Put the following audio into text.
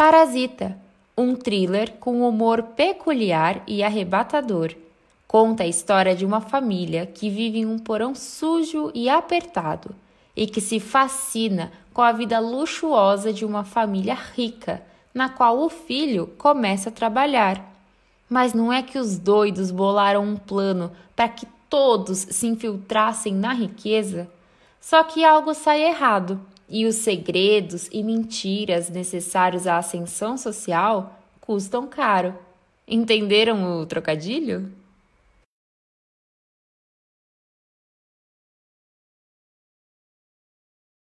Parasita, um thriller com humor peculiar e arrebatador. Conta a história de uma família que vive em um porão sujo e apertado e que se fascina com a vida luxuosa de uma família rica, na qual o filho começa a trabalhar. Mas não é que os doidos bolaram um plano para que todos se infiltrassem na riqueza? Só que algo sai errado e os segredos e mentiras necessários à ascensão social custam caro. Entenderam o trocadilho?